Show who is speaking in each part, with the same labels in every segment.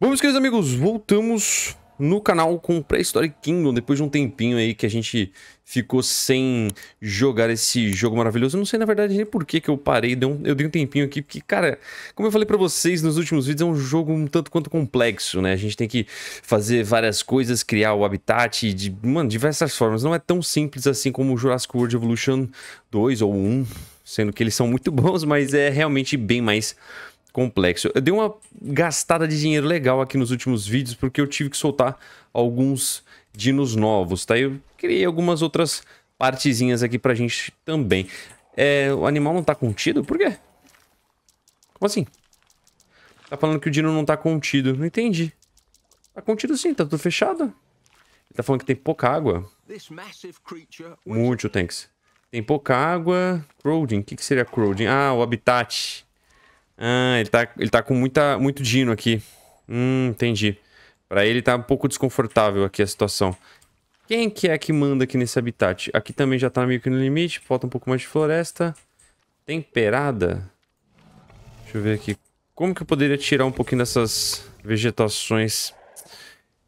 Speaker 1: Bom, meus queridos amigos, voltamos no canal com Prehistoric Kingdom, depois de um tempinho aí que a gente ficou sem jogar esse jogo maravilhoso. Eu não sei, na verdade, nem por que, que eu parei, dei um, eu dei um tempinho aqui, porque, cara, como eu falei pra vocês nos últimos vídeos, é um jogo um tanto quanto complexo, né? A gente tem que fazer várias coisas, criar o habitat de, mano, diversas formas. Não é tão simples assim como o Jurassic World Evolution 2 ou 1, sendo que eles são muito bons, mas é realmente bem mais complexo. Eu dei uma gastada de dinheiro legal aqui nos últimos vídeos, porque eu tive que soltar alguns dinos novos, tá? Eu criei algumas outras partezinhas aqui pra gente também. É, o animal não tá contido? Por quê? Como assim? Tá falando que o dino não tá contido. Não entendi. Tá contido sim, tá tudo fechado. Ele tá falando que tem pouca água. Muito, thanks. Tem pouca água. Crowding. O que, que seria crowding? Ah, o habitat. Ah, ele tá, ele tá com muita, muito dino aqui. Hum, entendi. Pra ele tá um pouco desconfortável aqui a situação. Quem que é que manda aqui nesse habitat? Aqui também já tá meio que no limite. Falta um pouco mais de floresta. Temperada. Deixa eu ver aqui. Como que eu poderia tirar um pouquinho dessas vegetações?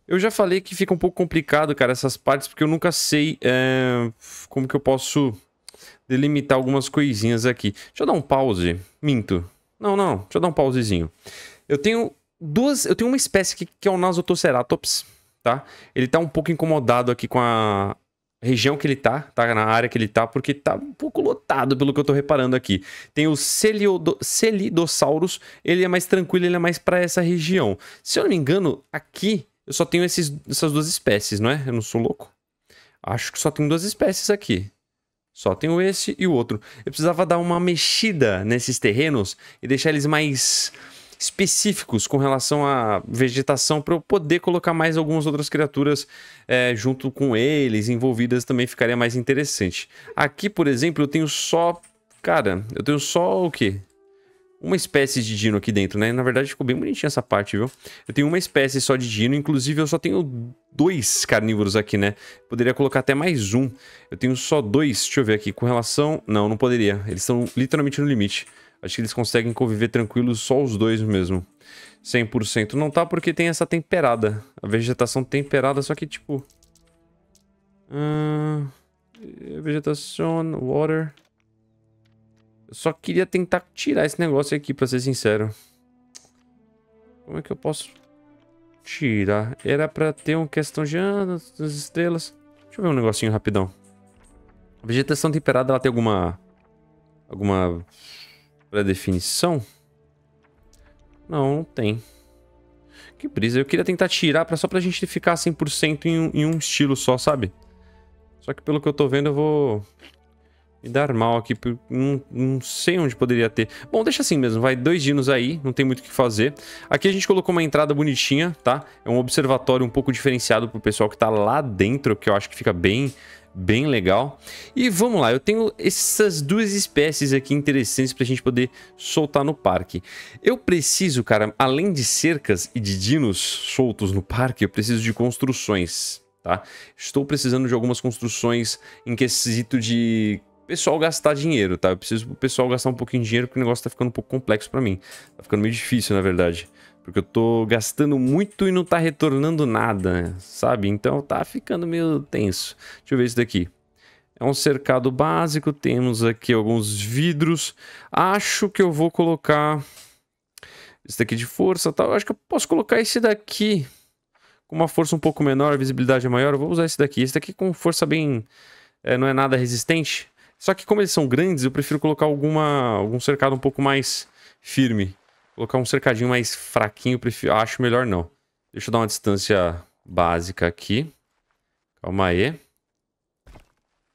Speaker 1: Eu já falei que fica um pouco complicado, cara, essas partes. Porque eu nunca sei é, como que eu posso delimitar algumas coisinhas aqui. Deixa eu dar um pause. Minto. Não, não, deixa eu dar um pausezinho. Eu tenho duas. Eu tenho uma espécie aqui que é o Nasotoceratops, tá? Ele tá um pouco incomodado aqui com a região que ele tá, tá? Na área que ele tá, porque tá um pouco lotado, pelo que eu tô reparando aqui. Tem o Celiodo, Celidosaurus, ele é mais tranquilo, ele é mais para essa região. Se eu não me engano, aqui eu só tenho esses, essas duas espécies, não é? Eu não sou louco? Acho que só tem duas espécies aqui. Só tenho esse e o outro. Eu precisava dar uma mexida nesses terrenos e deixar eles mais específicos com relação à vegetação para eu poder colocar mais algumas outras criaturas é, junto com eles, envolvidas também ficaria mais interessante. Aqui, por exemplo, eu tenho só... Cara, eu tenho só o quê? uma espécie de dino aqui dentro, né? Na verdade, ficou bem bonitinha essa parte, viu? Eu tenho uma espécie só de dino, inclusive eu só tenho dois carnívoros aqui, né? Poderia colocar até mais um. Eu tenho só dois, deixa eu ver aqui, com relação... Não, não poderia. Eles estão literalmente no limite. Acho que eles conseguem conviver tranquilos só os dois mesmo. 100% não tá porque tem essa temperada. A vegetação temperada, só que tipo... Uh... Vegetação, water... Eu só queria tentar tirar esse negócio aqui, pra ser sincero. Como é que eu posso tirar? Era pra ter uma questão de anos, ah, das estrelas. Deixa eu ver um negocinho rapidão. A vegetação temperada, ela tem alguma... Alguma pré-definição? Não, não tem. Que brisa. Eu queria tentar tirar pra, só pra gente ficar 100% em um, em um estilo só, sabe? Só que pelo que eu tô vendo, eu vou... Me dar mal aqui, não, não sei onde poderia ter. Bom, deixa assim mesmo, vai dois dinos aí, não tem muito o que fazer. Aqui a gente colocou uma entrada bonitinha, tá? É um observatório um pouco diferenciado pro pessoal que tá lá dentro, que eu acho que fica bem bem legal. E vamos lá, eu tenho essas duas espécies aqui interessantes para a gente poder soltar no parque. Eu preciso, cara, além de cercas e de dinos soltos no parque, eu preciso de construções. Tá? Estou precisando de algumas construções em quesito de pessoal gastar dinheiro, tá? Eu preciso pro pessoal gastar um pouquinho de dinheiro porque o negócio tá ficando um pouco complexo para mim. Tá ficando meio difícil, na verdade. Porque eu tô gastando muito e não tá retornando nada, né? sabe? Então tá ficando meio tenso. Deixa eu ver isso daqui. É um cercado básico, temos aqui alguns vidros. Acho que eu vou colocar esse daqui de força tal. Tá? Acho que eu posso colocar esse daqui com uma força um pouco menor, visibilidade é maior. Eu vou usar esse daqui. Esse daqui com força bem... É, não é nada resistente. Só que como eles são grandes, eu prefiro colocar alguma, algum cercado um pouco mais firme. Colocar um cercadinho mais fraquinho, prefiro, acho melhor não. Deixa eu dar uma distância básica aqui. Calma aí.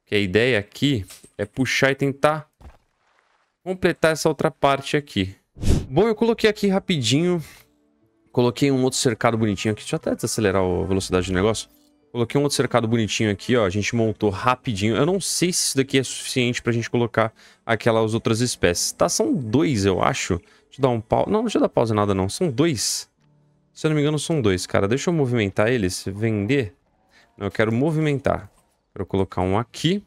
Speaker 1: Que a ideia aqui é puxar e tentar completar essa outra parte aqui. Bom, eu coloquei aqui rapidinho. Coloquei um outro cercado bonitinho aqui. Deixa eu até desacelerar a velocidade do negócio. Coloquei um outro cercado bonitinho aqui, ó. A gente montou rapidinho. Eu não sei se isso daqui é suficiente pra gente colocar aquelas outras espécies. Tá, são dois, eu acho. Deixa eu dar um pau... Não, não deixa eu dar pausa em nada, não. São dois. Se eu não me engano, são dois, cara. Deixa eu movimentar eles. Vender. Não, eu quero movimentar. Quero colocar um aqui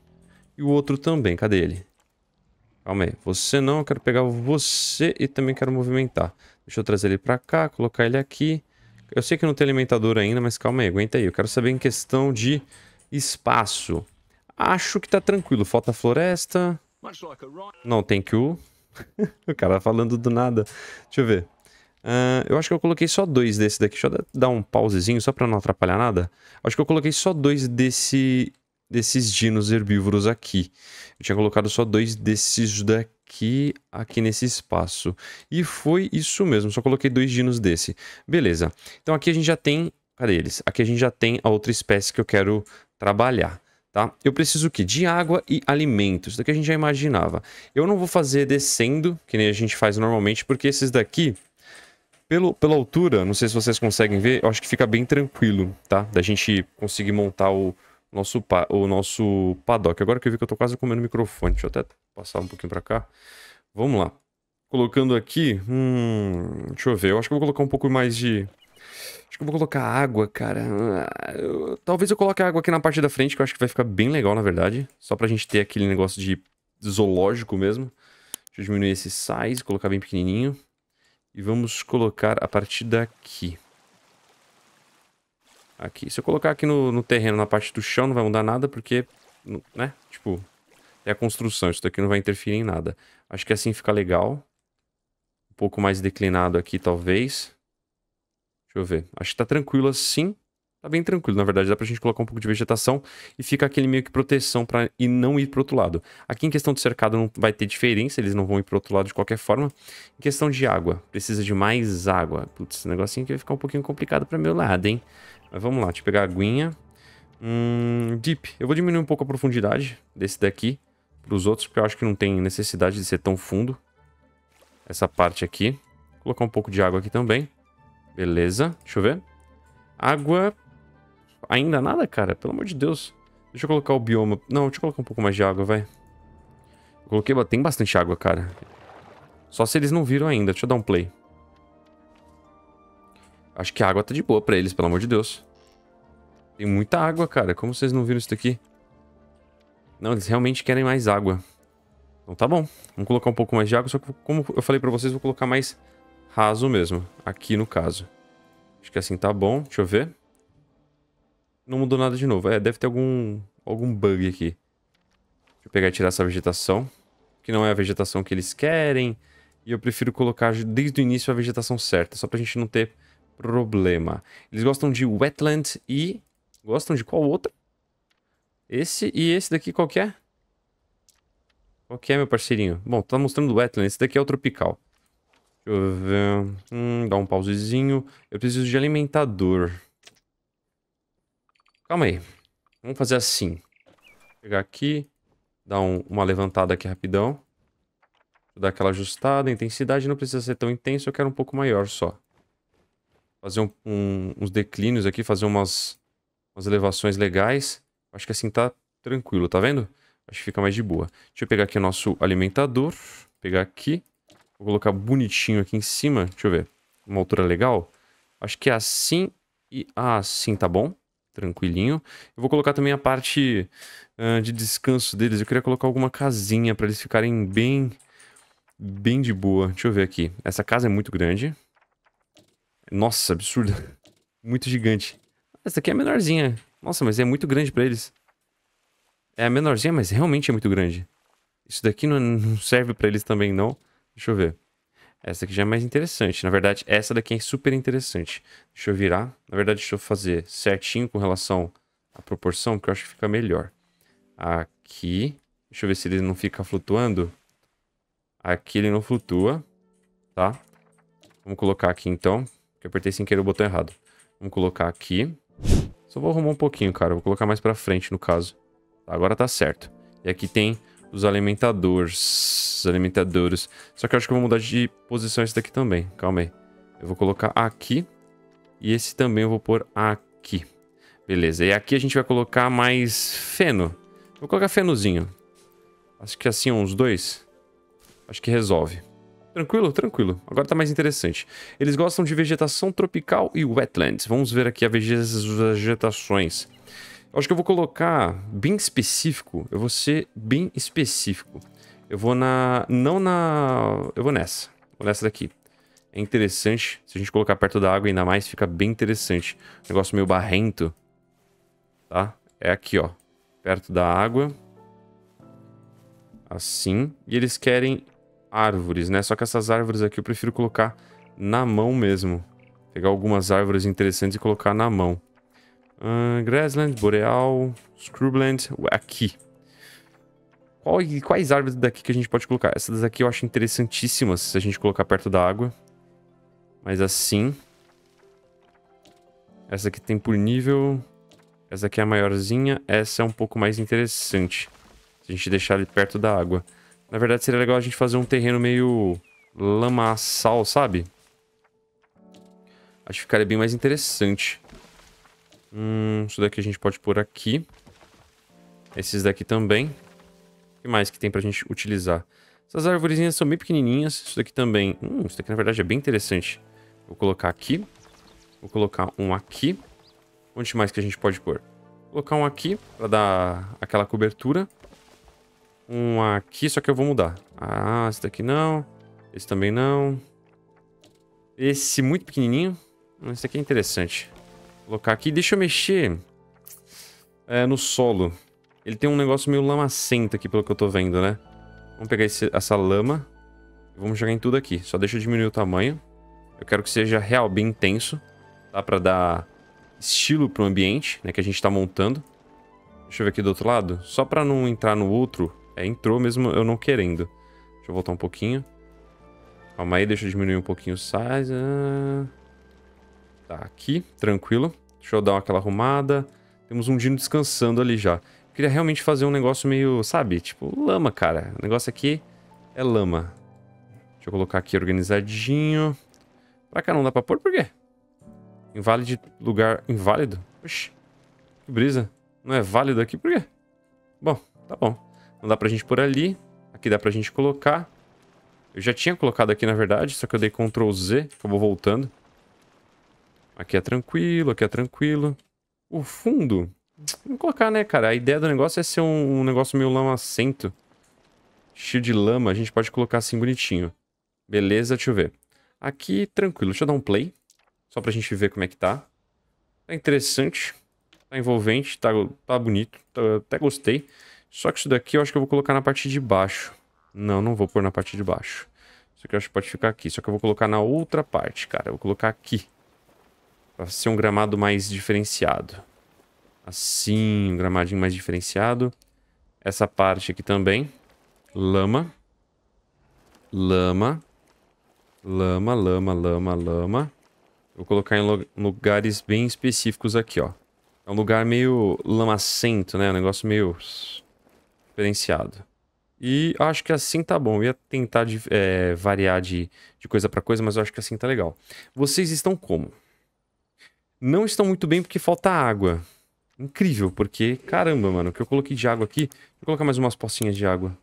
Speaker 1: e o outro também. Cadê ele? Calma aí. Você não, eu quero pegar você e também quero movimentar. Deixa eu trazer ele pra cá, colocar ele aqui. Eu sei que não tem alimentador ainda, mas calma aí, aguenta aí. Eu quero saber em questão de espaço. Acho que tá tranquilo. Falta floresta. Não, tem que o cara falando do nada. Deixa eu ver. Uh, eu acho que eu coloquei só dois desse daqui. Deixa eu dar um pausezinho só pra não atrapalhar nada. Acho que eu coloquei só dois desse desses dinos herbívoros aqui. Eu tinha colocado só dois desses daqui, aqui nesse espaço. E foi isso mesmo, só coloquei dois dinos desse. Beleza. Então aqui a gente já tem... Cadê eles? Aqui a gente já tem a outra espécie que eu quero trabalhar. Tá? Eu preciso o quê? De água e alimentos. Isso daqui a gente já imaginava. Eu não vou fazer descendo, que nem a gente faz normalmente, porque esses daqui, pelo, pela altura, não sei se vocês conseguem ver, eu acho que fica bem tranquilo, tá? Da gente conseguir montar o, nosso pa o nosso paddock. Agora que eu vi que eu tô quase comendo o microfone, deixa eu até passar um pouquinho para cá. Vamos lá. Colocando aqui, hum, deixa eu ver, eu acho que eu vou colocar um pouco mais de... Acho que eu vou colocar água, cara. Eu... Talvez eu coloque água aqui na parte da frente, que eu acho que vai ficar bem legal, na verdade. Só pra gente ter aquele negócio de zoológico mesmo. Deixa eu diminuir esse size, colocar bem pequenininho. E vamos colocar a partir daqui. Aqui. Se eu colocar aqui no, no terreno, na parte do chão, não vai mudar nada, porque, né? Tipo, é a construção. Isso daqui não vai interferir em nada. Acho que assim fica legal. Um pouco mais declinado aqui, talvez. Deixa eu ver. Acho que tá tranquilo assim. Tá bem tranquilo, na verdade. Dá pra gente colocar um pouco de vegetação e fica aquele meio que proteção pra e não ir pro outro lado. Aqui em questão de cercado não vai ter diferença, eles não vão ir pro outro lado de qualquer forma. Em questão de água, precisa de mais água. Putz, esse negocinho aqui vai ficar um pouquinho complicado pra meu lado, hein? Mas vamos lá, deixa eu pegar a aguinha. Hum, deep. Eu vou diminuir um pouco a profundidade desse daqui para os outros, porque eu acho que não tem necessidade de ser tão fundo. Essa parte aqui. Vou colocar um pouco de água aqui também. Beleza, deixa eu ver. Água... Ainda nada, cara? Pelo amor de Deus. Deixa eu colocar o bioma... Não, deixa eu colocar um pouco mais de água, vai. Coloquei... Tem bastante água, cara. Só se eles não viram ainda. Deixa eu dar um play. Acho que a água tá de boa pra eles, pelo amor de Deus. Tem muita água, cara. Como vocês não viram isso daqui? Não, eles realmente querem mais água. Então tá bom. Vamos colocar um pouco mais de água, só que como eu falei pra vocês, vou colocar mais raso mesmo. Aqui no caso. Acho que assim tá bom. Deixa eu ver. Não mudou nada de novo. É, deve ter algum, algum bug aqui. Deixa eu pegar e tirar essa vegetação. Que não é a vegetação que eles querem. E eu prefiro colocar desde o início a vegetação certa. Só pra gente não ter problema. Eles gostam de Wetland e... Gostam de qual outro Esse e esse daqui qual que é? Qual que é, meu parceirinho? Bom, tá mostrando Wetland. Esse daqui é o Tropical. Deixa eu ver... Hum, dá um pausezinho. Eu preciso de alimentador. Calma aí. Vamos fazer assim. Vou pegar aqui. Dar um, uma levantada aqui rapidão. Vou dar aquela ajustada. Intensidade não precisa ser tão intenso. Eu quero um pouco maior só fazer um, um, uns declínios aqui, fazer umas, umas elevações legais. Acho que assim tá tranquilo, tá vendo? Acho que fica mais de boa. Deixa eu pegar aqui o nosso alimentador. Pegar aqui. Vou colocar bonitinho aqui em cima. Deixa eu ver. Uma altura legal. Acho que é assim e assim, tá bom? Tranquilinho. Eu vou colocar também a parte uh, de descanso deles. Eu queria colocar alguma casinha para eles ficarem bem, bem de boa. Deixa eu ver aqui. Essa casa é muito grande. Nossa, absurdo. Muito gigante. Essa aqui é menorzinha. Nossa, mas é muito grande pra eles. É a menorzinha, mas realmente é muito grande. Isso daqui não, não serve pra eles também, não. Deixa eu ver. Essa aqui já é mais interessante. Na verdade, essa daqui é super interessante. Deixa eu virar. Na verdade, deixa eu fazer certinho com relação à proporção, que eu acho que fica melhor. Aqui. Deixa eu ver se ele não fica flutuando. Aqui ele não flutua, tá? Vamos colocar aqui, então. Eu apertei sem querer o botão errado. Vamos colocar aqui. Só vou arrumar um pouquinho, cara. Vou colocar mais pra frente, no caso. Tá, agora tá certo. E aqui tem os alimentadores. Os alimentadores. Só que eu acho que eu vou mudar de posição esse daqui também. Calma aí. Eu vou colocar aqui. E esse também eu vou pôr aqui. Beleza. E aqui a gente vai colocar mais feno. Vou colocar fenozinho. Acho que é assim, uns dois. Acho que resolve. Tranquilo? Tranquilo. Agora tá mais interessante. Eles gostam de vegetação tropical e wetlands. Vamos ver aqui as vegetações. Eu acho que eu vou colocar bem específico. Eu vou ser bem específico. Eu vou na... Não na... Eu vou nessa. Vou nessa daqui. É interessante. Se a gente colocar perto da água ainda mais, fica bem interessante. Negócio meio barrento. Tá? É aqui, ó. Perto da água. Assim. E eles querem árvores, né? Só que essas árvores aqui eu prefiro colocar na mão mesmo. Pegar algumas árvores interessantes e colocar na mão. Uh, Grassland, Boreal, Scrubland, aqui. Qual, quais árvores daqui que a gente pode colocar? Essas daqui eu acho interessantíssimas se a gente colocar perto da água. Mas assim... Essa aqui tem por nível... Essa aqui é a maiorzinha, essa é um pouco mais interessante. Se a gente deixar ele perto da água. Na verdade, seria legal a gente fazer um terreno meio lamaçal, sabe? Acho que ficaria bem mais interessante. Hum, isso daqui a gente pode pôr aqui. Esses daqui também. O que mais que tem pra gente utilizar? Essas arvorezinhas são bem pequenininhas. Isso daqui também. Hum, isso daqui na verdade é bem interessante. Vou colocar aqui. Vou colocar um aqui. Onde mais que a gente pode pôr? Vou colocar um aqui pra dar aquela cobertura um aqui, só que eu vou mudar. Ah, esse daqui não. Esse também não. Esse muito pequenininho. Esse aqui é interessante. Vou colocar aqui. Deixa eu mexer é, no solo. Ele tem um negócio meio lamacento aqui, pelo que eu tô vendo, né? Vamos pegar esse, essa lama. E vamos jogar em tudo aqui. Só deixa eu diminuir o tamanho. Eu quero que seja real, bem intenso. Dá tá? pra dar estilo pro ambiente, né? Que a gente tá montando. Deixa eu ver aqui do outro lado. Só pra não entrar no outro é, entrou mesmo eu não querendo. Deixa eu voltar um pouquinho. Calma aí, deixa eu diminuir um pouquinho o size. Ah, tá, aqui, tranquilo. Deixa eu dar aquela arrumada. Temos um Dino descansando ali já. Eu queria realmente fazer um negócio meio, sabe? Tipo, lama, cara. O negócio aqui é lama. Deixa eu colocar aqui organizadinho. Pra cá não dá pra pôr, por quê? Inválido lugar... Inválido? Oxi, que brisa. Não é válido aqui, por quê? Bom, tá bom. Não dá pra gente por ali. Aqui dá pra gente colocar. Eu já tinha colocado aqui, na verdade, só que eu dei Ctrl Z, acabou voltando. Aqui é tranquilo, aqui é tranquilo. O fundo... Vamos colocar, né, cara? A ideia do negócio é ser um, um negócio meio lamacento. Cheio de lama, a gente pode colocar assim bonitinho. Beleza, deixa eu ver. Aqui, tranquilo. Deixa eu dar um play. Só pra gente ver como é que tá. Tá interessante. Tá envolvente, tá, tá bonito. Tá, até gostei. Só que isso daqui eu acho que eu vou colocar na parte de baixo. Não, não vou pôr na parte de baixo. Isso aqui eu acho que pode ficar aqui. Só que eu vou colocar na outra parte, cara. Eu vou colocar aqui. Pra ser um gramado mais diferenciado. Assim, um gramadinho mais diferenciado. Essa parte aqui também. Lama. Lama. Lama, lama, lama, lama. vou colocar em lugares bem específicos aqui, ó. É um lugar meio lamacento, né? Um negócio meio diferenciado. E acho que assim tá bom. Eu ia tentar de, eh, é, variar de, de coisa para coisa, mas eu acho que assim tá legal. Vocês estão como? Não estão muito bem porque falta água. Incrível, porque, caramba, mano, o que eu coloquei de água aqui... Deixa eu colocar mais umas pocinhas de água.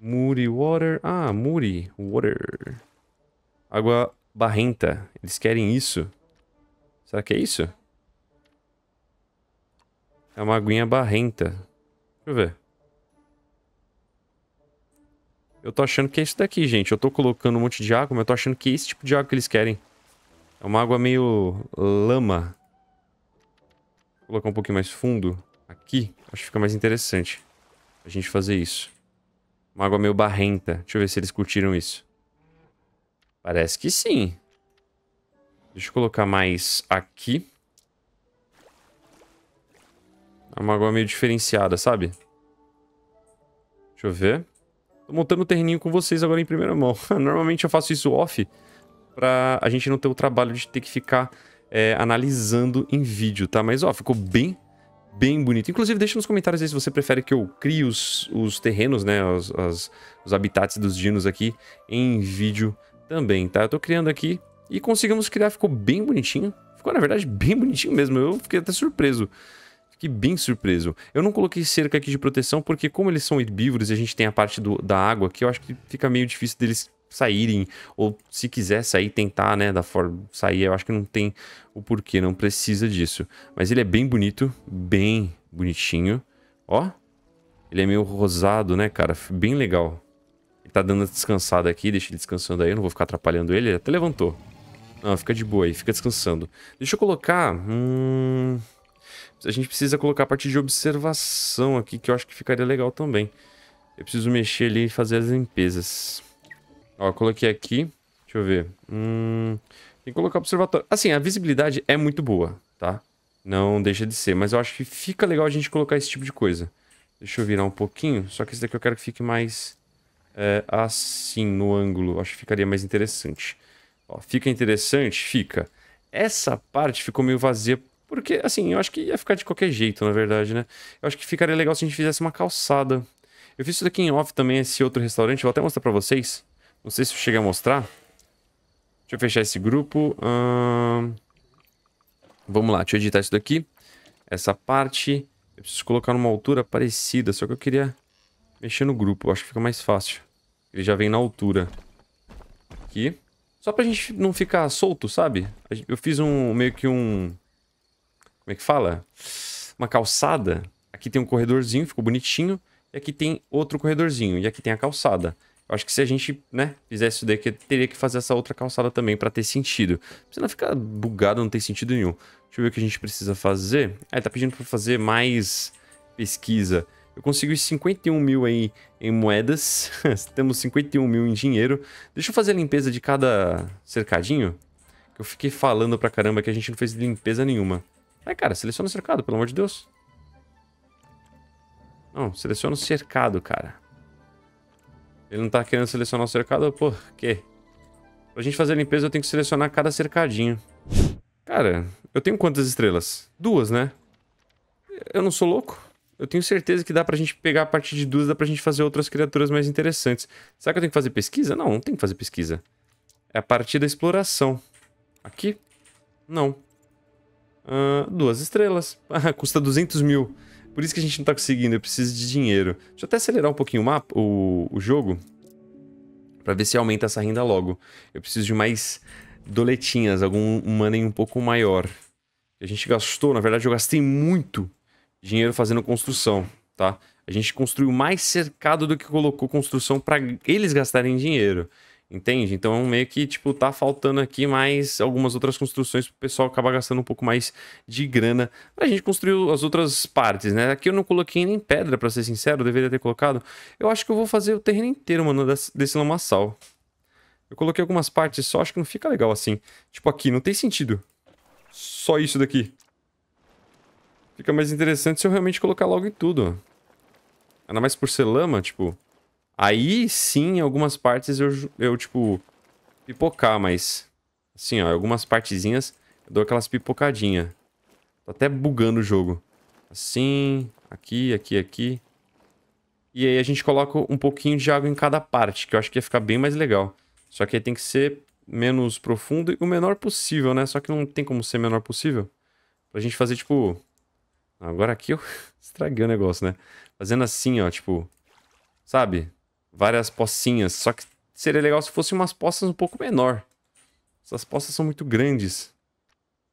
Speaker 1: Muri water... Ah, muri water. Água barrenta. Eles querem isso. Será que é isso? É uma aguinha barrenta. Deixa eu ver. Eu tô achando que é isso daqui, gente. Eu tô colocando um monte de água, mas eu tô achando que é esse tipo de água que eles querem. É uma água meio lama. Vou colocar um pouquinho mais fundo aqui. Acho que fica mais interessante a gente fazer isso. Uma água meio barrenta. Deixa eu ver se eles curtiram isso. Parece que sim. Deixa eu colocar mais aqui. É uma água meio diferenciada, sabe? Deixa eu ver. Tô montando o terreninho com vocês agora em primeira mão. Normalmente eu faço isso off pra a gente não ter o trabalho de ter que ficar é, analisando em vídeo, tá? Mas ó, ficou bem, bem bonito. Inclusive, deixa nos comentários aí se você prefere que eu crie os, os terrenos, né? Os, as, os habitats dos dinos aqui em vídeo também, tá? Eu tô criando aqui e conseguimos criar, ficou bem bonitinho. Ficou, na verdade, bem bonitinho mesmo. Eu fiquei até surpreso. Fiquei bem surpreso. Eu não coloquei cerca aqui de proteção, porque como eles são herbívoros e a gente tem a parte do, da água aqui, eu acho que fica meio difícil deles saírem, ou se quiser sair, tentar, né, da forma sair, eu acho que não tem o porquê, não precisa disso. Mas ele é bem bonito, bem bonitinho. Ó, ele é meio rosado, né, cara? Bem legal. Ele tá dando descansada aqui, deixa ele descansando aí, eu não vou ficar atrapalhando ele, ele até levantou. Não, fica de boa aí, fica descansando. Deixa eu colocar... Hum... A gente precisa colocar a parte de observação aqui, que eu acho que ficaria legal também. Eu preciso mexer ali e fazer as limpezas. Ó, coloquei aqui. Deixa eu ver. Hum, tem que colocar observatório. Assim, a visibilidade é muito boa, tá? Não deixa de ser, mas eu acho que fica legal a gente colocar esse tipo de coisa. Deixa eu virar um pouquinho, só que esse daqui eu quero que fique mais é, assim, no ângulo. Acho que ficaria mais interessante. Ó, fica interessante? Fica. Essa parte ficou meio vazia porque, assim, eu acho que ia ficar de qualquer jeito, na verdade, né? Eu acho que ficaria legal se a gente fizesse uma calçada. Eu fiz isso daqui em off também, esse outro restaurante. Vou até mostrar pra vocês. Não sei se eu cheguei a mostrar. Deixa eu fechar esse grupo. Hum... Vamos lá, deixa eu editar isso daqui. Essa parte. Eu preciso colocar numa altura parecida, só que eu queria mexer no grupo. Eu acho que fica mais fácil. Ele já vem na altura. Aqui. Só pra gente não ficar solto, sabe? Eu fiz um meio que um como é que fala? Uma calçada. Aqui tem um corredorzinho, ficou bonitinho. E aqui tem outro corredorzinho. E aqui tem a calçada. Eu acho que se a gente, né, fizesse isso daqui, teria que fazer essa outra calçada também para ter sentido. Se não ficar bugado, não tem sentido nenhum. Deixa eu ver o que a gente precisa fazer. É, tá pedindo para fazer mais pesquisa. Eu consigo 51 mil aí em moedas. Temos 51 mil em dinheiro. Deixa eu fazer a limpeza de cada cercadinho. Eu fiquei falando pra caramba que a gente não fez limpeza nenhuma. É cara, seleciona o cercado, pelo amor de Deus. Não, seleciona o cercado, cara. Ele não tá querendo selecionar o cercado, por quê? Pra gente fazer a limpeza, eu tenho que selecionar cada cercadinho. Cara, eu tenho quantas estrelas? Duas, né? Eu não sou louco? Eu tenho certeza que dá pra gente pegar a partir de duas, dá pra gente fazer outras criaturas mais interessantes. Será que eu tenho que fazer pesquisa? Não, não tem que fazer pesquisa. É a partir da exploração. Aqui? Não uh, duas estrelas. Ah, custa 200 mil. Por isso que a gente não tá conseguindo, eu preciso de dinheiro. Deixa eu até acelerar um pouquinho o, mapa, o, o jogo. para ver se aumenta essa renda logo. Eu preciso de mais doletinhas, algum money um pouco maior. A gente gastou, na verdade eu gastei muito dinheiro fazendo construção, tá? A gente construiu mais cercado do que colocou construção para eles gastarem dinheiro. Entende? Então meio que, tipo, tá faltando aqui mais algumas outras construções pro pessoal acabar gastando um pouco mais de grana pra gente construir as outras partes, né? Aqui eu não coloquei nem pedra, pra ser sincero, deveria ter colocado. Eu acho que eu vou fazer o terreno inteiro, mano, desse lamaçal. Eu coloquei algumas partes só, acho que não fica legal assim. Tipo aqui, não tem sentido. Só isso daqui. Fica mais interessante se eu realmente colocar logo em tudo. Ainda mais por ser lama, tipo... Aí sim, em algumas partes eu, eu tipo, pipocar, mas... Assim, ó, algumas partezinhas eu dou aquelas pipocadinhas. Tô até bugando o jogo. Assim, aqui, aqui, aqui. E aí a gente coloca um pouquinho de água em cada parte, que eu acho que ia ficar bem mais legal. Só que aí tem que ser menos profundo e o menor possível, né? Só que não tem como ser menor possível. Pra gente fazer, tipo... Agora aqui eu estraguei o negócio, né? Fazendo assim, ó, tipo... Sabe? várias pocinhas. Só que seria legal se fossem umas poças um pouco menor. Essas poças são muito grandes.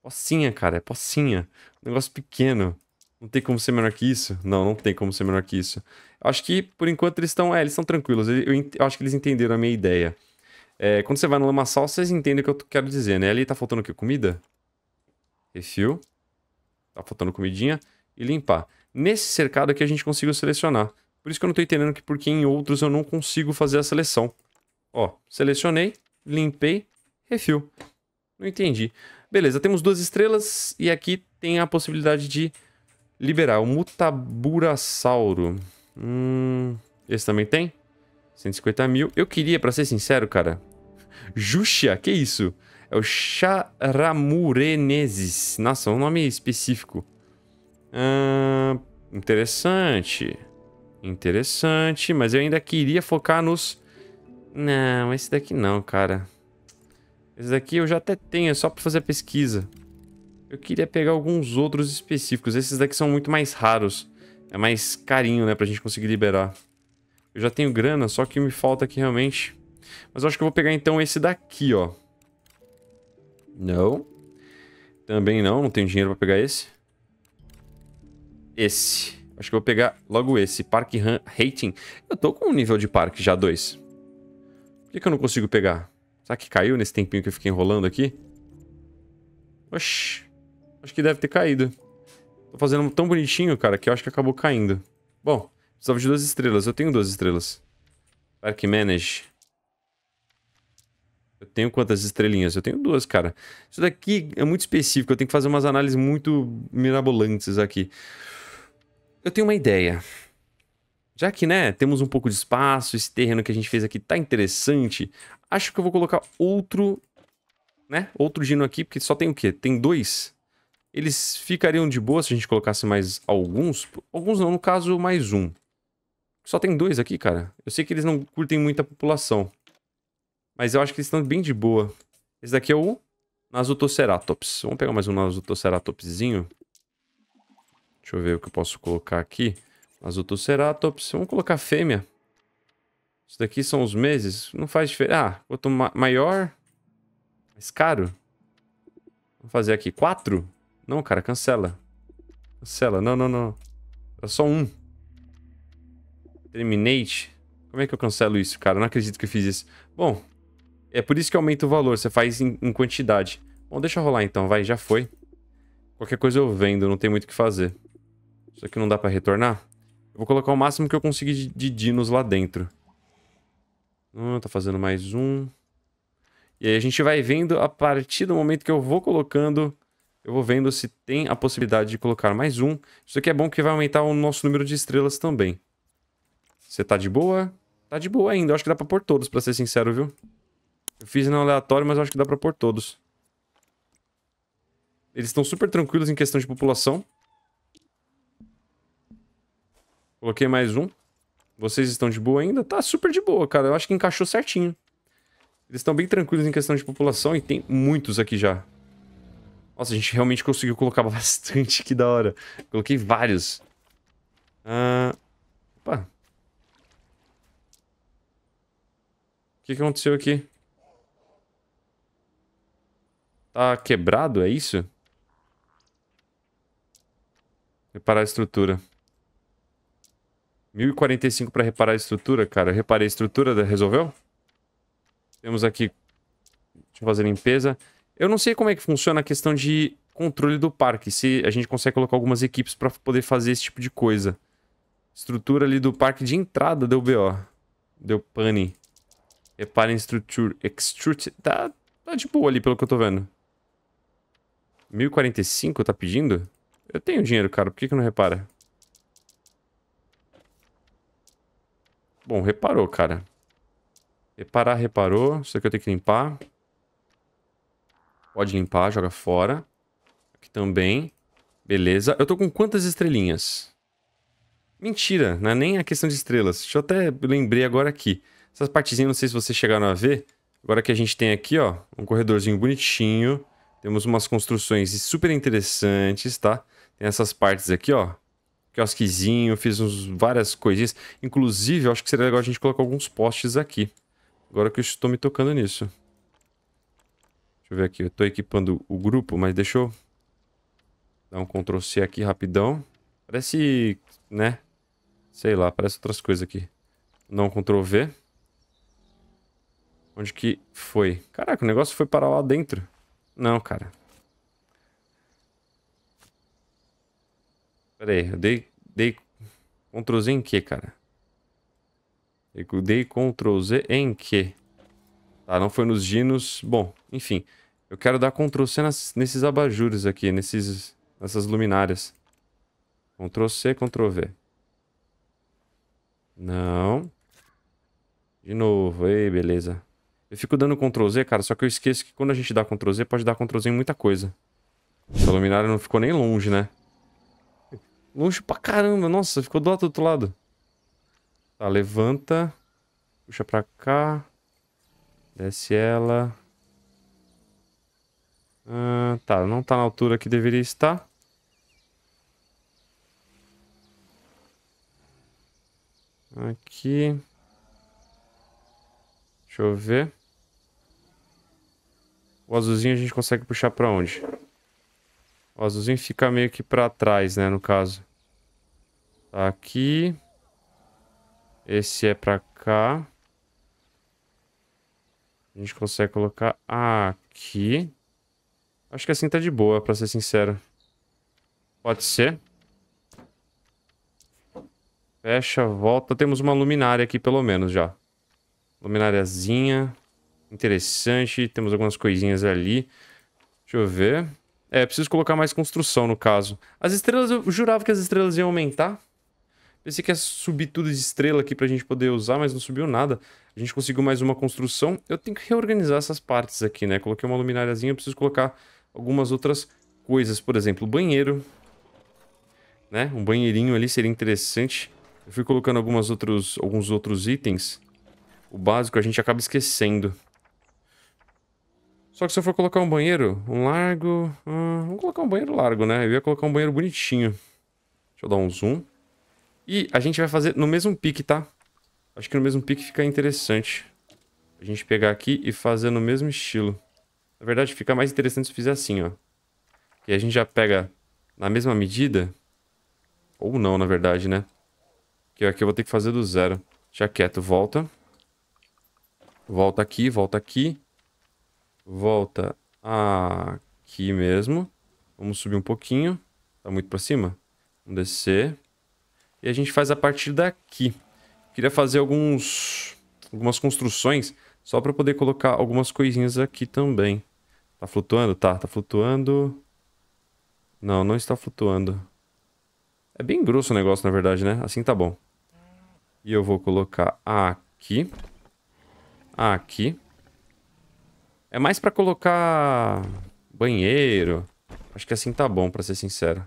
Speaker 1: Pocinha, cara, é pocinha. Um negócio pequeno. Não tem como ser menor que isso? Não, não tem como ser menor que isso. Eu acho que, por enquanto, eles estão. É, eles estão tranquilos. Eu, eu, acho que eles entenderam a minha ideia. É, quando você vai no lamaçal, vocês entendem o que eu quero dizer, né? Ali tá faltando o quê? Comida? Refil. Tá faltando comidinha. E limpar. Nesse cercado aqui a gente conseguiu selecionar. Por isso que eu não estou entendendo que porque em outros eu não consigo fazer a seleção. Ó, selecionei, limpei, refil. Não entendi. Beleza, temos duas estrelas e aqui tem a possibilidade de liberar o Mutaburasauro. Hum, esse também tem? 150 mil. Eu queria, para ser sincero, cara... Juxia, que isso? É o Charamurenesis. Nossa, um nome específico. Hum, interessante. Interessante, mas eu ainda queria focar nos... Não, esse daqui não, cara. Esse daqui eu já até tenho, é só pra fazer pesquisa. Eu queria pegar alguns outros específicos. Esses daqui são muito mais raros. É mais carinho, né, pra gente conseguir liberar. Eu já tenho grana, só que me falta aqui realmente. Mas eu acho que eu vou pegar então esse daqui, ó. Não. Também não, não tenho dinheiro pra pegar esse. Esse. Acho que eu vou pegar logo esse, Park Run Rating. Eu tô com um nível de parque já, dois. Por que, que eu não consigo pegar? Será que caiu nesse tempinho que eu fiquei enrolando aqui? Oxi. Acho que deve ter caído. Tô fazendo tão bonitinho, cara, que eu acho que acabou caindo. Bom, precisava de duas estrelas. Eu tenho duas estrelas. Park Manage. Eu tenho quantas estrelinhas? Eu tenho duas, cara. Isso daqui é muito específico. Eu tenho que fazer umas análises muito mirabolantes aqui. Eu tenho uma ideia. Já que, né, temos um pouco de espaço, esse terreno que a gente fez aqui tá interessante, acho que eu vou colocar outro, né, outro gino aqui, porque só tem o quê? Tem dois. Eles ficariam de boa se a gente colocasse mais alguns. Alguns não, no caso, mais um. Só tem dois aqui, cara. Eu sei que eles não curtem muita população. Mas eu acho que eles estão bem de boa. Esse daqui é o Nazutoceratops. Vamos pegar mais um Nazutoceratopszinho. Deixa eu ver o que eu posso colocar aqui. Azutoceratops. Vamos colocar fêmea. Isso daqui são os meses. Não faz diferença. Ah, quanto ma maior, mais caro. Vamos fazer aqui. Quatro? Não, cara, cancela. Cancela. Não, não, não. É só um. Terminate. Como é que eu cancelo isso, cara? não acredito que eu fiz isso. Bom, é por isso que aumenta o valor. Você faz em, em quantidade. Bom, deixa rolar então, vai. Já foi. Qualquer coisa eu vendo, não tem muito o que fazer. Isso aqui não dá pra retornar? Eu vou colocar o máximo que eu conseguir de, de dinos lá dentro. Hum, tá fazendo mais um. E aí a gente vai vendo, a partir do momento que eu vou colocando, eu vou vendo se tem a possibilidade de colocar mais um. Isso aqui é bom que vai aumentar o nosso número de estrelas também. Você tá de boa? Tá de boa ainda. Eu acho que dá pra pôr todos, pra ser sincero, viu? Eu fiz no aleatório, mas eu acho que dá pra pôr todos. Eles estão super tranquilos em questão de população. Coloquei mais um. Vocês estão de boa ainda? Tá super de boa, cara. Eu acho que encaixou certinho. Eles estão bem tranquilos em questão de população e tem muitos aqui já. Nossa, a gente realmente conseguiu colocar bastante, que da hora. Coloquei vários. Ah, opa. O que, que aconteceu aqui? Tá quebrado, é isso? Reparar a estrutura. 1045 para reparar a estrutura, cara. Eu reparei a estrutura, resolveu? Temos aqui... Deixa eu fazer limpeza. Eu não sei como é que funciona a questão de controle do parque. Se a gente consegue colocar algumas equipes para poder fazer esse tipo de coisa. Estrutura ali do parque de entrada deu BO. Deu pane. Reparem estrutura, Extrude. Tá, tá de boa ali, pelo que eu tô vendo. 1045 tá pedindo? Eu tenho dinheiro, cara. Por que que não repara? Bom, reparou, cara. Reparar, reparou. Isso aqui eu tenho que limpar. Pode limpar, joga fora. Aqui também. Beleza. Eu tô com quantas estrelinhas? Mentira, não é nem a questão de estrelas. Deixa eu até... lembrei agora aqui. Essas partezinhas, não sei se vocês chegaram a ver. Agora que a gente tem aqui, ó, um corredorzinho bonitinho. Temos umas construções super interessantes, tá? Tem essas partes aqui, ó quiosquezinho, fiz uns, várias coisinhas. Inclusive, eu acho que seria legal a gente colocar alguns postes aqui. Agora que eu estou me tocando nisso. Deixa eu ver aqui, eu estou equipando o grupo, mas deixa eu dar um Ctrl C aqui rapidão. Parece, né? Sei lá, parece outras coisas aqui. Não Ctrl V. Onde que foi? Caraca, o negócio foi para lá dentro. Não, cara. Pera aí, eu dei, dei Ctrl Z em que, cara? Eu dei Ctrl Z em que? Tá, não foi nos dinos. Bom, enfim. Eu quero dar Ctrl C nas, nesses abajures aqui, nesses, nessas luminárias. Ctrl C, Ctrl V. Não. De novo. Ei, beleza. Eu fico dando Ctrl Z, cara, só que eu esqueço que quando a gente dá Ctrl Z, pode dar Ctrl Z em muita coisa. Essa luminária não ficou nem longe, né? Luxo pra caramba. Nossa, ficou do lado do outro lado. Tá, levanta. Puxa pra cá. Desce ela. Ah, tá, não tá na altura que deveria estar. Aqui. Deixa eu ver. O azulzinho a gente consegue puxar pra onde? O azulzinho fica meio que pra trás, né, no caso. Tá aqui. Esse é pra cá. A gente consegue colocar aqui. Acho que assim tá de boa, pra ser sincero. Pode ser. Fecha, volta. Temos uma luminária aqui, pelo menos, já. Lumináriazinha. Interessante. Temos algumas coisinhas ali. Deixa eu ver. É, preciso colocar mais construção no caso. As estrelas, eu jurava que as estrelas iam aumentar. Pensei que ia subir tudo de estrela aqui pra gente poder usar, mas não subiu nada. A gente conseguiu mais uma construção. Eu tenho que reorganizar essas partes aqui, né? Coloquei uma lumináriazinha, eu preciso colocar algumas outras coisas. Por exemplo, banheiro. Né? Um banheirinho ali seria interessante. Eu fui colocando algumas outros, alguns outros itens. O básico a gente acaba esquecendo. Só que se eu for colocar um banheiro, um largo... Hum, vamos colocar um banheiro largo, né? Eu ia colocar um banheiro bonitinho. Deixa eu dar um zoom. E a gente vai fazer no mesmo pique, tá? Acho que no mesmo pique fica interessante. A gente pegar aqui e fazer no mesmo estilo. Na verdade, fica mais interessante se fizer assim, ó. Que a gente já pega na mesma medida. Ou não, na verdade, né? Que aqui eu vou ter que fazer do zero. Já quieto, volta. Volta aqui, volta aqui. Volta aqui mesmo. Vamos subir um pouquinho. Tá muito para cima? Vamos descer. E a gente faz a partir daqui. Queria fazer alguns algumas construções só para poder colocar algumas coisinhas aqui também. Tá flutuando? Tá, tá flutuando. Não, não está flutuando. É bem grosso o negócio, na verdade, né? Assim tá bom. E eu vou colocar aqui. Aqui. É mais pra colocar banheiro. Acho que assim tá bom, pra ser sincero.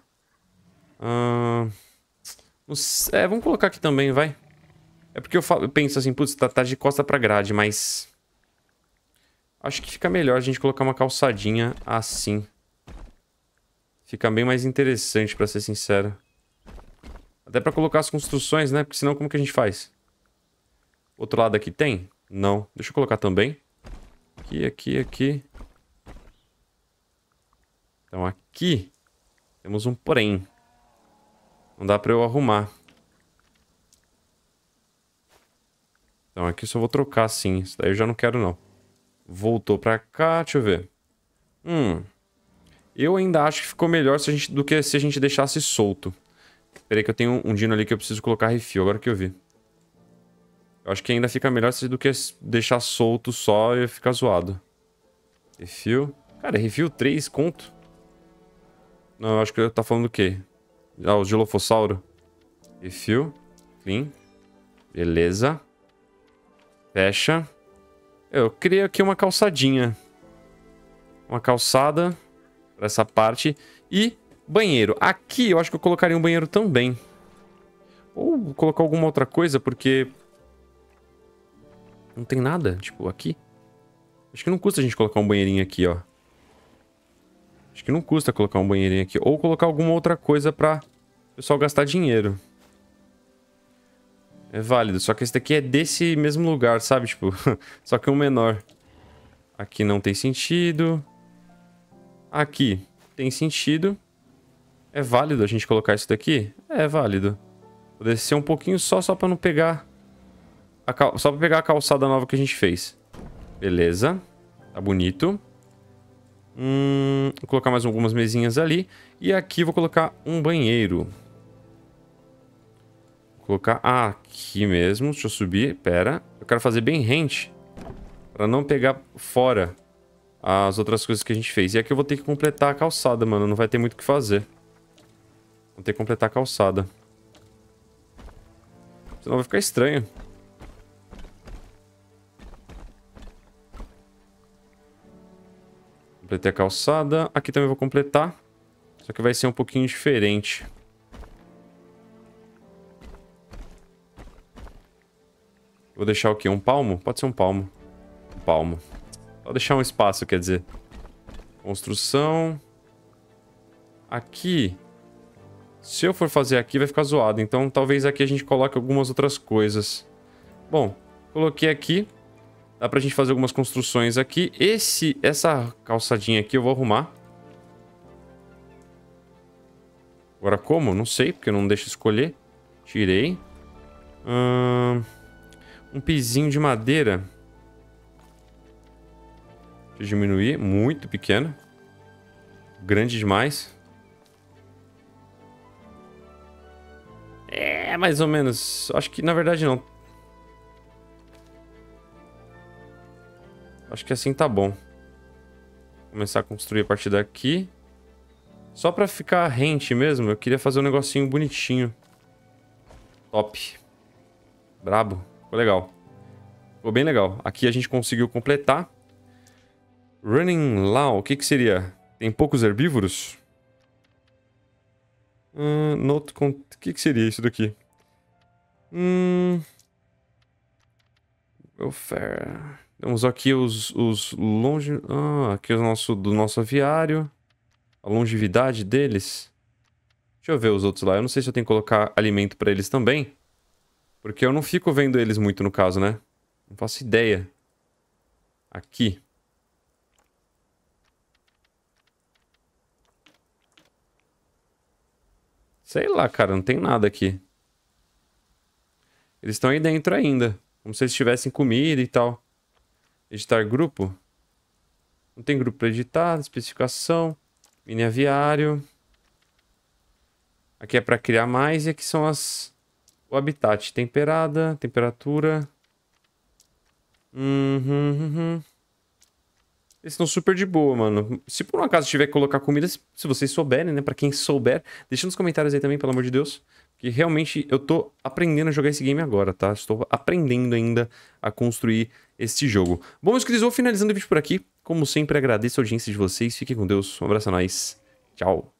Speaker 1: É, vamos colocar aqui também, vai. É porque eu, falo, eu penso assim, putz, tá, tá, de costa pra grade, mas... Acho que fica melhor a gente colocar uma calçadinha assim. Fica bem mais interessante, pra ser sincero. Até pra colocar as construções, né? Porque senão como que a gente faz? Outro lado aqui tem? Não. Deixa eu colocar também. Aqui, aqui, aqui. Então aqui temos um porém. Não dá pra eu arrumar. Então aqui só vou trocar sim. Isso daí eu já não quero não. Voltou pra cá, deixa eu ver. Hum. Eu ainda acho que ficou melhor gente, do que se a gente deixasse solto. Peraí que eu tenho um dino ali que eu preciso colocar refil, agora que eu vi. Eu acho que ainda fica melhor do que deixar solto só e ficar zoado. Refil. Cara, refil 3, conto? Não, eu acho que tá falando do quê? Ah, o Dilofossauro. Refil. Clean. Beleza. Fecha. Eu criei aqui uma calçadinha. Uma calçada pra essa parte. E banheiro. Aqui eu acho que eu colocaria um banheiro também. Ou colocar alguma outra coisa, porque não tem nada, tipo, aqui. Acho que não custa a gente colocar um banheirinho aqui, ó. Acho que não custa colocar um banheirinho aqui. Ou colocar alguma outra coisa pra o pessoal gastar dinheiro. É válido, só que esse daqui é desse mesmo lugar, sabe? Tipo, só que um menor. Aqui não tem sentido. Aqui tem sentido. É válido a gente colocar isso daqui? É válido. Vou descer um pouquinho só, só pra não pegar cal... só pra pegar a calçada nova que a gente fez. Beleza. Tá bonito. Hum, vou colocar mais algumas mesinhas ali. E aqui vou colocar um banheiro. Vou colocar aqui mesmo. Deixa eu subir. Pera. Eu quero fazer bem rente. Pra não pegar fora as outras coisas que a gente fez. E aqui eu vou ter que completar a calçada, mano. Não vai ter muito o que fazer. Vou ter que completar a calçada. Senão vai ficar estranho. Completei a calçada. Aqui também vou completar. Só que vai ser um pouquinho diferente. Vou deixar o quê? Um palmo? Pode ser um palmo. Um palmo. Só deixar um espaço, quer dizer. Construção. Aqui. Se eu for fazer aqui, vai ficar zoado. Então, talvez aqui a gente coloque algumas outras coisas. Bom, coloquei aqui. Dá pra gente fazer algumas construções aqui. Esse, essa calçadinha aqui eu vou arrumar. Agora como? Não sei, porque não deixa escolher. Tirei. Hum, um pizinho de madeira. Deixa eu diminuir. Muito pequeno. Grande demais. É, mais ou menos. Acho que, na verdade, não. Acho que assim tá bom. Vou começar a construir a partir daqui. Só pra ficar rente mesmo, eu queria fazer um negocinho bonitinho. Top. Brabo. Ficou legal. Ficou bem legal. Aqui a gente conseguiu completar. Running Law, o que que seria? Tem poucos herbívoros? Hum, not con... O que que seria isso daqui? Hum... Welfare... Temos aqui os, os longe... Ah, aqui o nosso, do nosso aviário. A longevidade deles. Deixa eu ver os outros lá. Eu não sei se eu tenho que colocar alimento pra eles também. Porque eu não fico vendo eles muito, no caso, né? Não faço ideia. Aqui. Sei lá, cara, não tem nada aqui. Eles estão aí dentro ainda. Como se eles tivessem comida e tal. Editar grupo? Não tem grupo para editar, especificação, mini aviário. Aqui é para criar mais e aqui são as o habitat, temperada, temperatura. Uhum, uhum. Eles estão super de boa, mano. Se por um acaso tiver que colocar comida, se vocês souberem, né? Pra quem souber, deixa nos comentários aí também, pelo amor de Deus. Que realmente eu tô aprendendo a jogar esse game agora, tá? Estou aprendendo ainda a construir este jogo. Bom, meus queridos, vou finalizando o vídeo por aqui. Como sempre, agradeço a audiência de vocês. Fiquem com Deus. Um abraço a nós. Tchau.